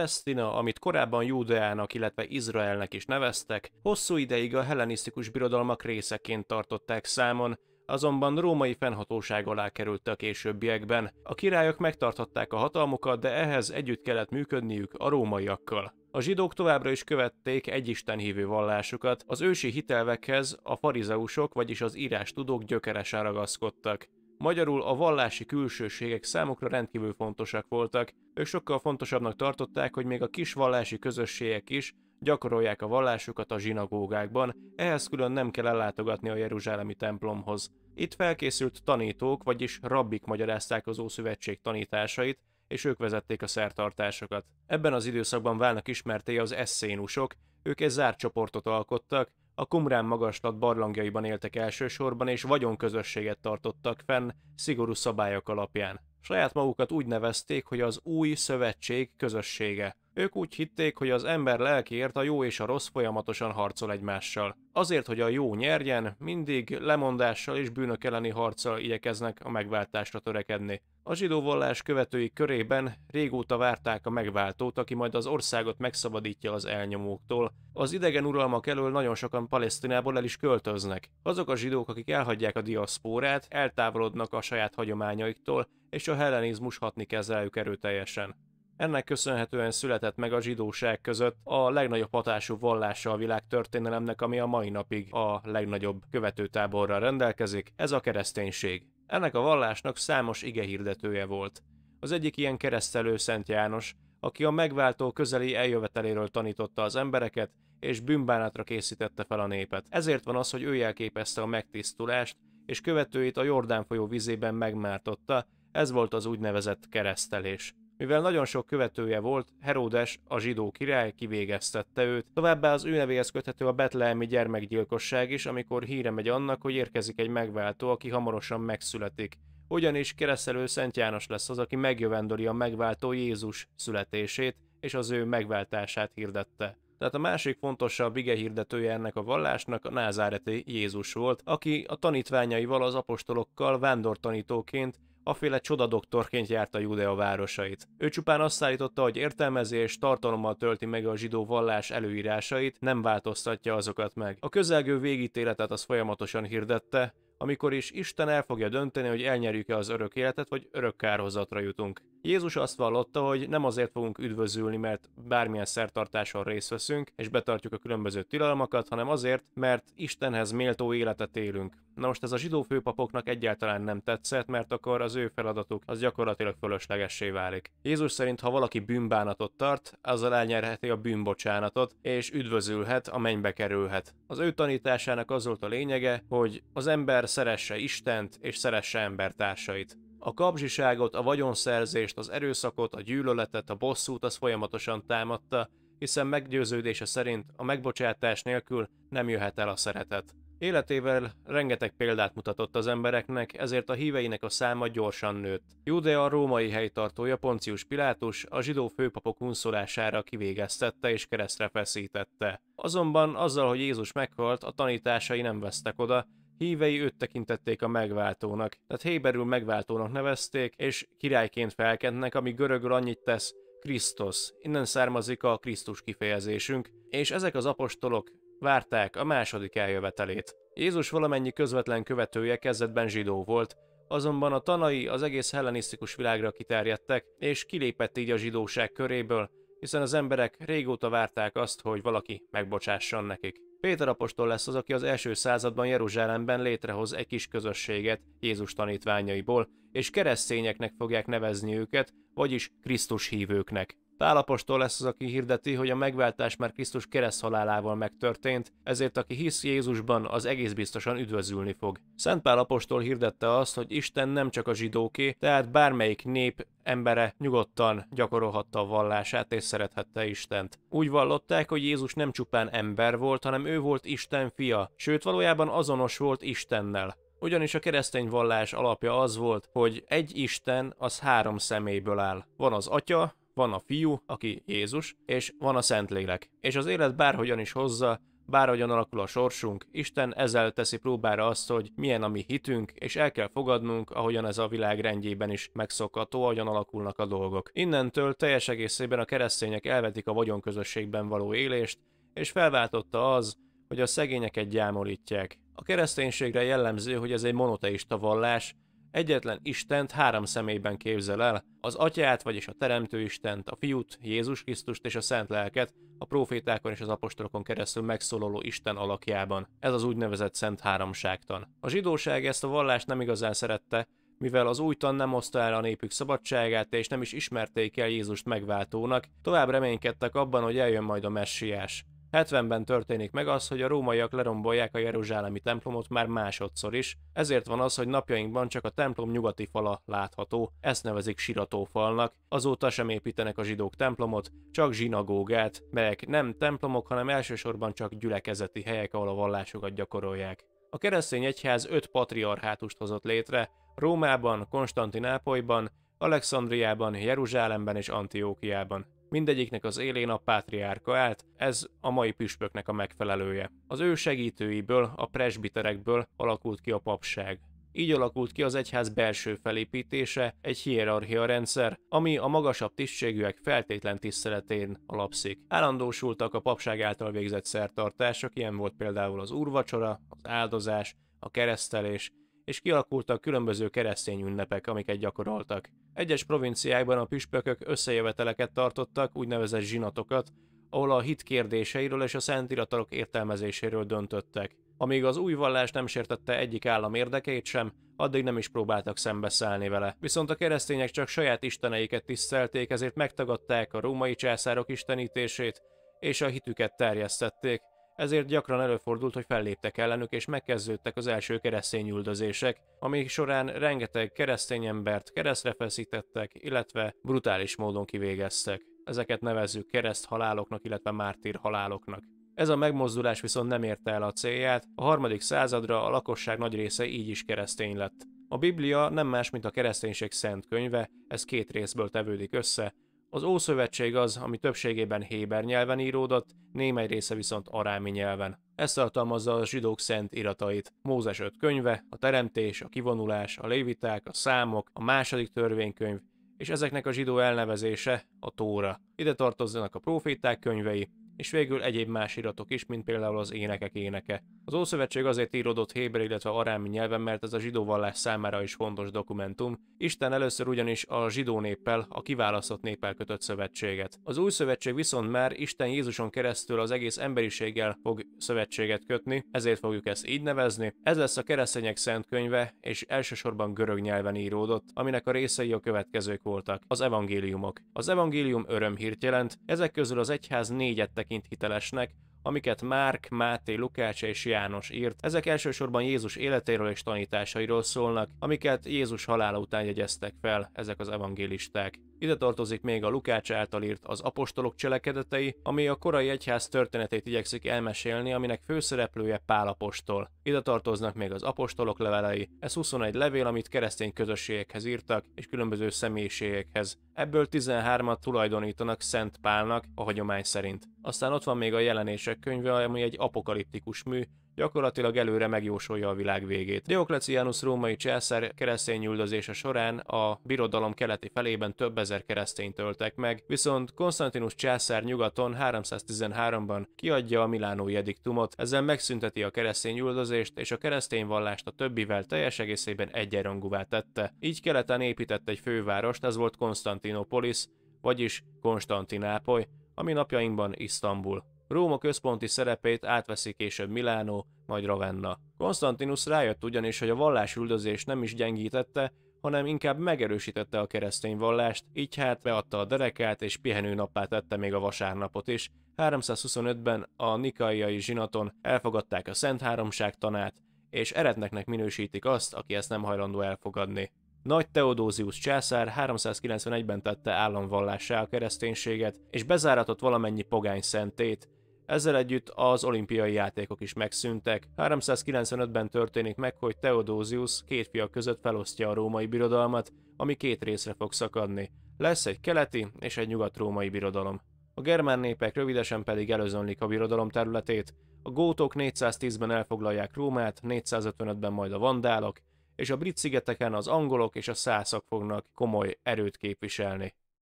Palesztina, amit korábban Júdeának, illetve Izraelnek is neveztek, hosszú ideig a hellenisztikus birodalmak részeként tartották számon, azonban római fennhatóság alá került a későbbiekben. A királyok megtarthatták a hatalmukat, de ehhez együtt kellett működniük a rómaiakkal. A zsidók továbbra is követték egyisten hívő vallásukat, az ősi hitelvekhez a farizeusok, vagyis az írás tudók gyökeresen ragaszkodtak. Magyarul a vallási külsőségek számukra rendkívül fontosak voltak, ők sokkal fontosabbnak tartották, hogy még a kis vallási közösségek is gyakorolják a vallásukat a zsinagógákban, ehhez külön nem kell ellátogatni a Jeruzsálemi templomhoz. Itt felkészült tanítók, vagyis rabbik magyarázták az Ószövetség tanításait, és ők vezették a szertartásokat. Ebben az időszakban válnak ismerté az eszénusok, ők egy zárt csoportot alkottak, a Kumrán magaslat barlangjaiban éltek elsősorban, és vagyonközösséget tartottak fenn szigorú szabályok alapján. Saját magukat úgy nevezték, hogy az új szövetség közössége. Ők úgy hitték, hogy az ember lelkiért a jó és a rossz folyamatosan harcol egymással. Azért, hogy a jó nyerjen, mindig lemondással és bűnök elleni harccal igyekeznek a megváltásra törekedni. A zsidó vallás követői körében régóta várták a megváltót, aki majd az országot megszabadítja az elnyomóktól. Az idegen uralmak elől nagyon sokan Palesztinából el is költöznek. Azok a zsidók, akik elhagyják a diaszpórát, eltávolodnak a saját hagyományaiktól, és a hellenizmus hatni kezd rájuk erőteljesen. Ennek köszönhetően született meg a zsidóság között a legnagyobb hatású vallása a világtörténelemnek, ami a mai napig a legnagyobb követőtáborral rendelkezik, ez a kereszténység. Ennek a vallásnak számos igehirdetője volt. Az egyik ilyen keresztelő Szent János, aki a megváltó közeli eljöveteléről tanította az embereket, és bűnbánatra készítette fel a népet. Ezért van az, hogy ő jelképezte a megtisztulást, és követőit a Jordán folyó vizében megmártotta, ez volt az úgynevezett keresztelés. Mivel nagyon sok követője volt, Heródes, a zsidó király kivégeztette őt. Továbbá az ő nevéhez köthető a betlehemi gyermekgyilkosság is, amikor híre megy annak, hogy érkezik egy megváltó, aki hamarosan megszületik. Ugyanis keresztelő Szent János lesz az, aki megjövendöli a megváltó Jézus születését, és az ő megváltását hirdette. Tehát a másik fontosabb ige hirdetője ennek a vallásnak a názáreti Jézus volt, aki a tanítványaival, az apostolokkal vándortanítóként aféle csodadoktorként járta Judea városait. Ő csupán azt állította, hogy értelmezi és tartalommal tölti meg a zsidó vallás előírásait, nem változtatja azokat meg. A közelgő végítéletet az folyamatosan hirdette, amikor is Isten el fogja dönteni, hogy elnyerjük-e az örök életet, vagy örök kározatra jutunk. Jézus azt vallotta, hogy nem azért fogunk üdvözülni, mert bármilyen szertartáson részt veszünk, és betartjuk a különböző tilalmakat, hanem azért, mert Istenhez méltó életet élünk. Na most ez a zsidó főpapoknak egyáltalán nem tetszett, mert akkor az ő feladatuk az gyakorlatilag fölöslegessé válik. Jézus szerint, ha valaki bűnbánatot tart, azzal elnyerheti a bűnbocsánatot, és üdvözülhet, a mennybe kerülhet. Az ő tanításának az volt a lényege, hogy az ember szeresse Istent és szeresse embertársait. A kapzsiságot, a vagyonszerzést, az erőszakot, a gyűlöletet, a bosszút az folyamatosan támadta, hiszen meggyőződése szerint a megbocsátás nélkül nem jöhet el a szeretet. Életével rengeteg példát mutatott az embereknek, ezért a híveinek a száma gyorsan nőtt. Judea római helytartója Poncius Pilátus a zsidó főpapok unszolására kivégeztette és keresztre feszítette. Azonban azzal, hogy Jézus meghalt, a tanításai nem vesztek oda, Hívei őt tekintették a megváltónak, tehát Héberül megváltónak nevezték, és királyként felkentnek, ami görögül annyit tesz, Krisztus. Innen származik a Krisztus kifejezésünk, és ezek az apostolok várták a második eljövetelét. Jézus valamennyi közvetlen követője kezdetben zsidó volt, azonban a tanai az egész hellenisztikus világra kiterjedtek, és kilépett így a zsidóság köréből, hiszen az emberek régóta várták azt, hogy valaki megbocsásson nekik. Péter apostol lesz az, aki az első században Jeruzsálemben létrehoz egy kis közösséget Jézus tanítványaiból, és keresztényeknek fogják nevezni őket, vagyis Krisztus hívőknek. Pálapostól lesz az, aki hirdeti, hogy a megváltás már Krisztus kereszthalálával megtörtént, ezért aki hisz Jézusban, az egész biztosan üdvözülni fog. Szent Pálapostól hirdette azt, hogy Isten nem csak a zsidóké, tehát bármelyik nép, embere nyugodtan gyakorolhatta a vallását és szerethette Istent. Úgy vallották, hogy Jézus nem csupán ember volt, hanem ő volt Isten fia, sőt valójában azonos volt Istennel. Ugyanis a keresztény vallás alapja az volt, hogy egy Isten az három személyből áll. Van az Atya, van a fiú, aki Jézus, és van a Szentlélek. És az élet bárhogyan is hozza, bárhogyan alakul a sorsunk, Isten ezzel teszi próbára azt, hogy milyen a mi hitünk, és el kell fogadnunk, ahogyan ez a világ rendjében is megszokható, ahogyan alakulnak a dolgok. Innentől teljes egészében a keresztények elvetik a vagyonközösségben való élést, és felváltotta az, hogy a szegényeket gyámolítják. A kereszténységre jellemző, hogy ez egy monoteista vallás, Egyetlen Istent három személyben képzel el, az atyát, vagyis a Teremtő Istent, a fiút, Jézus Krisztust és a Szent Lelket, a profétákon és az apostolokon keresztül megszólaló Isten alakjában. Ez az úgynevezett Szent Háromságtan. A zsidóság ezt a vallást nem igazán szerette, mivel az újtan nem hozta el a népük szabadságát, és nem is ismerték el Jézust megváltónak, tovább reménykedtek abban, hogy eljön majd a messiás. 70-ben történik meg az, hogy a rómaiak lerombolják a jeruzsálemi templomot már másodszor is, ezért van az, hogy napjainkban csak a templom nyugati fala látható, ezt nevezik siratófalnak, azóta sem építenek a zsidók templomot, csak zsinagógát, melyek nem templomok, hanem elsősorban csak gyülekezeti helyek, ahol a vallásokat gyakorolják. A keresztény egyház öt patriarchátust hozott létre, Rómában, Konstantinápolyban, Alexandriában, Jeruzsálemben és Antiókiában. Mindegyiknek az élén a pátriárka állt, ez a mai püspöknek a megfelelője. Az ő segítőiből, a presbiterekből alakult ki a papság. Így alakult ki az egyház belső felépítése, egy hierarchia rendszer, ami a magasabb tisztségűek feltétlen tiszteletén alapszik. Állandósultak a papság által végzett szertartások, ilyen volt például az úrvacsora, az áldozás, a keresztelés, és kialakultak különböző keresztény ünnepek, amiket gyakoroltak. Egyes provinciákban a püspökök összejöveteleket tartottak, úgynevezett zsinatokat, ahol a hit kérdéseiről és a szentiratalok értelmezéséről döntöttek. Amíg az új vallás nem sértette egyik állam érdekeit sem, addig nem is próbáltak szembeszállni vele. Viszont a keresztények csak saját isteneiket tisztelték, ezért megtagadták a római császárok istenítését, és a hitüket terjesztették, ezért gyakran előfordult, hogy felléptek ellenük és megkezdődtek az első keresztényüldözések, amik során rengeteg keresztény embert keresztre feszítettek, illetve brutális módon kivégeztek. Ezeket nevezzük kereszt haláloknak, illetve mártír haláloknak. Ez a megmozdulás viszont nem érte el a célját, a harmadik századra a lakosság nagy része így is keresztény lett. A Biblia nem más, mint a kereszténység szent könyve, ez két részből tevődik össze, az Ószövetség az, ami többségében héber nyelven íródott, némely része viszont arámi nyelven. Ez tartalmazza a zsidók szent iratait. Mózes öt könyve, a teremtés, a kivonulás, a léviták, a számok, a második törvénykönyv, és ezeknek a zsidó elnevezése a Tóra. Ide tartoznak a proféták könyvei, és végül egyéb más iratok is, mint például az énekek éneke. Az Ószövetség azért íródott héber, illetve arámi nyelven, mert ez a zsidó vallás számára is fontos dokumentum. Isten először ugyanis a zsidó néppel, a kiválasztott néppel kötött szövetséget. Az új szövetség viszont már Isten Jézuson keresztül az egész emberiséggel fog szövetséget kötni, ezért fogjuk ezt így nevezni. Ez lesz a keresztények szent könyve, és elsősorban görög nyelven íródott, aminek a részei a következők voltak. Az evangéliumok. Az evangélium örömhírt jelent, ezek közül az egyház négyet tekint hitelesnek, amiket Márk, Máté, Lukács és János írt. Ezek elsősorban Jézus életéről és tanításairól szólnak, amiket Jézus halála után jegyeztek fel ezek az evangélisták. Ide tartozik még a Lukács által írt az apostolok cselekedetei, ami a korai egyház történetét igyekszik elmesélni, aminek főszereplője Pál apostol. Ide tartoznak még az apostolok levelei, ez 21 levél, amit keresztény közösségekhez írtak, és különböző személyiségekhez. Ebből 13-at tulajdonítanak Szent Pálnak a hagyomány szerint. Aztán ott van még a jelenések könyve, ami egy apokaliptikus mű, gyakorlatilag előre megjósolja a világ végét. Dioklecianus római császár keresztény üldözése során a birodalom keleti felében több ezer keresztényt öltek meg, viszont Konstantinus császár nyugaton 313-ban kiadja a milánói ediktumot, ezzel megszünteti a keresztény üldözést és a keresztény vallást a többivel teljes egészében egyenrangúvá tette. Így keleten épített egy fővárost, ez volt Konstantinopolis, vagyis Konstantinápoly, ami napjainkban Isztambul. Róma központi szerepét átveszi később Milánó, majd Ravenna. Konstantinus rájött ugyanis, hogy a üldözés nem is gyengítette, hanem inkább megerősítette a keresztény vallást, így hát beadta a derekát és pihenőnappá tette még a vasárnapot is. 325-ben a Nikaiai zsinaton elfogadták a Szent Háromság tanát, és eretneknek minősítik azt, aki ezt nem hajlandó elfogadni. Nagy Teodózius császár 391-ben tette államvallássá a kereszténységet, és bezáratott valamennyi pogány szentét, ezzel együtt az olimpiai játékok is megszűntek. 395-ben történik meg, hogy Theodosius két fia között felosztja a római birodalmat, ami két részre fog szakadni. Lesz egy keleti és egy nyugat-római birodalom. A germán népek rövidesen pedig előzönlik a birodalom területét, a gótok 410-ben elfoglalják Rómát, 455-ben majd a vandálok, és a brit szigeteken az angolok és a szászak fognak komoly erőt képviselni.